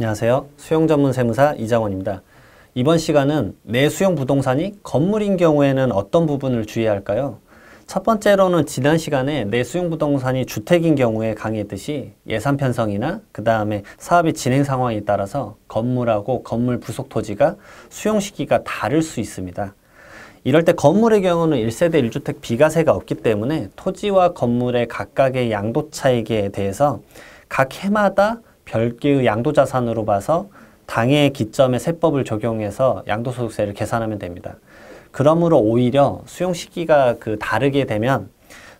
안녕하세요. 수용 전문 세무사 이장원입니다. 이번 시간은 내 수용 부동산이 건물인 경우에는 어떤 부분을 주의해야 할까요? 첫 번째로는 지난 시간에 내 수용 부동산이 주택인 경우에 강의했듯이 예산 편성이나 그 다음에 사업의 진행 상황에 따라서 건물하고 건물 부속 토지가 수용 시기가 다를 수 있습니다. 이럴 때 건물의 경우는 1세대 1주택 비과세가 없기 때문에 토지와 건물의 각각의 양도 차익에 대해서 각 해마다 별개의 양도자산으로 봐서 당해 기점의 세법을 적용해서 양도소득세를 계산하면 됩니다. 그러므로 오히려 수용 시기가 그 다르게 되면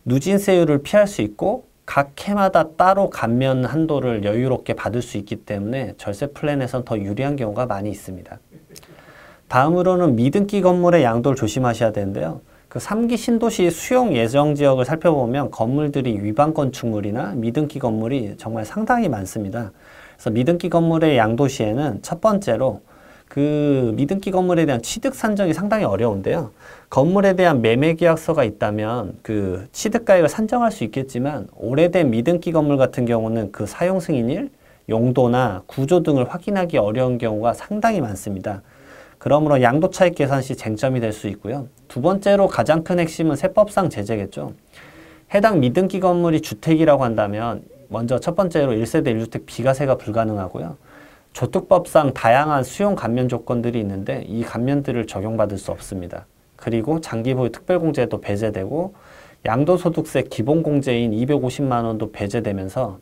누진세율을 피할 수 있고 각 해마다 따로 감면 한도를 여유롭게 받을 수 있기 때문에 절세 플랜에선 더 유리한 경우가 많이 있습니다. 다음으로는 미등기 건물의 양도를 조심하셔야 되는데요. 그 3기 신도시 수용 예정 지역을 살펴보면 건물들이 위반 건축물이나 미등기 건물이 정말 상당히 많습니다. 그래서 미등기 건물의 양도시에는 첫 번째로 그 미등기 건물에 대한 취득 산정이 상당히 어려운데요. 건물에 대한 매매 계약서가 있다면 그 취득가액을 산정할 수 있겠지만 오래된 미등기 건물 같은 경우는 그 사용 승인일, 용도나 구조 등을 확인하기 어려운 경우가 상당히 많습니다. 그러므로 양도 차익 계산 시 쟁점이 될 수 있고요. 두 번째로 가장 큰 핵심은 세법상 제재겠죠. 해당 미등기 건물이 주택이라고 한다면 먼저 첫 번째로 1세대 1주택 비과세가 불가능하고요. 조특법상 다양한 수용 감면 조건들이 있는데 이 감면들을 적용받을 수 없습니다. 그리고 장기보유 특별공제도 배제되고 양도소득세 기본공제인 250만 원도 배제되면서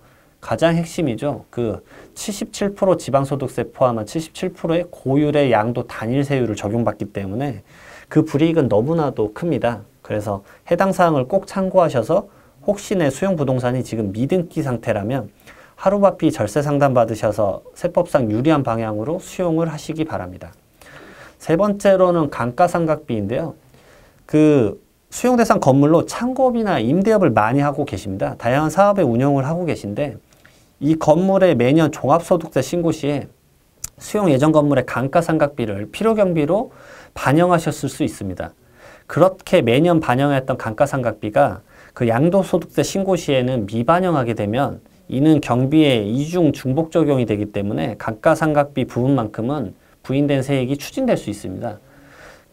가장 핵심이죠. 그 77% 지방소득세 포함한 77%의 고율의 양도 단일세율을 적용받기 때문에 그 불이익은 너무나도 큽니다. 그래서 해당 사항을 꼭 참고하셔서 혹시 내 수용 부동산이 지금 미등기 상태라면 하루바삐 절세 상담 받으셔서 세법상 유리한 방향으로 수용을 하시기 바랍니다. 세 번째로는 강가상각비인데요그 수용 대상 건물로 창업이나 고 임대업을 많이 하고 계십니다. 다양한 사업의 운영을 하고 계신데 이 건물의 매년 종합소득세 신고 시에 수용 예정 건물의 감가상각비를 필요경비로 반영하셨을 수 있습니다. 그렇게 매년 반영했던 감가상각비가 그 양도소득세 신고 시에는 미반영하게 되면 이는 경비의 이중 중복 적용이 되기 때문에 감가상각비 부분만큼은 부인된 세액이 추진될 수 있습니다.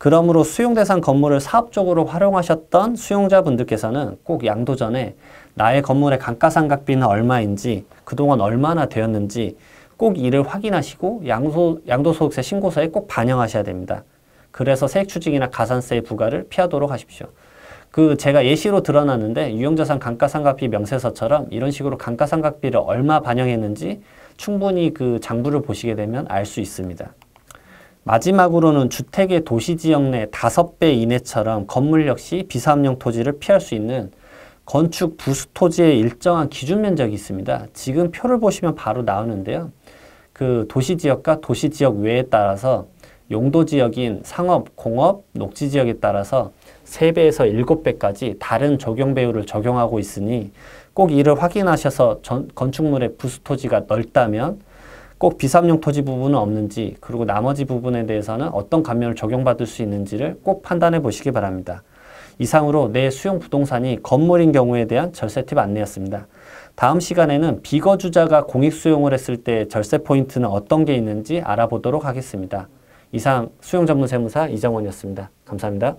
그러므로 수용 대상 건물을 사업적으로 활용하셨던 수용자분들께서는 꼭 양도 전에 나의 건물의 감가상각비는 얼마인지 그동안 얼마나 되었는지 꼭 이를 확인하시고 양소, 양도소득세 신고서에 꼭 반영하셔야 됩니다. 그래서 세액추징이나 가산세의 부과를 피하도록 하십시오. 그 제가 예시로 드러났는데 유형자산 감가상각비 명세서처럼 이런 식으로 감가상각비를 얼마 반영했는지 충분히 그 장부를 보시게 되면 알 수 있습니다. 마지막으로는 주택의 도시지역 내5배 이내처럼 건물 역시 비사업용 토지를 피할 수 있는 건축 부수 토지의 일정한 기준 면적이 있습니다. 지금 표를 보시면 바로 나오는데요. 그 도시지역과 도시지역 외에 따라서 용도지역인 상업, 공업, 녹지지역에 따라서 3배에서 7배까지 다른 적용 배율을 적용하고 있으니 꼭 이를 확인하셔서 전, 건축물의 부수 토지가 넓다면 꼭 비삼용 토지 부분은 없는지 그리고 나머지 부분에 대해서는 어떤 감면을 적용받을 수 있는지를 꼭 판단해 보시기 바랍니다. 이상으로 내 수용 부동산이 건물인 경우에 대한 절세 팁 안내였습니다. 다음 시간에는 비거주자가 공익 수용을 했을 때 절세 포인트는 어떤 게 있는지 알아보도록 하겠습니다. 이상 수용 전문 세무사 이정원이었습니다. 감사합니다.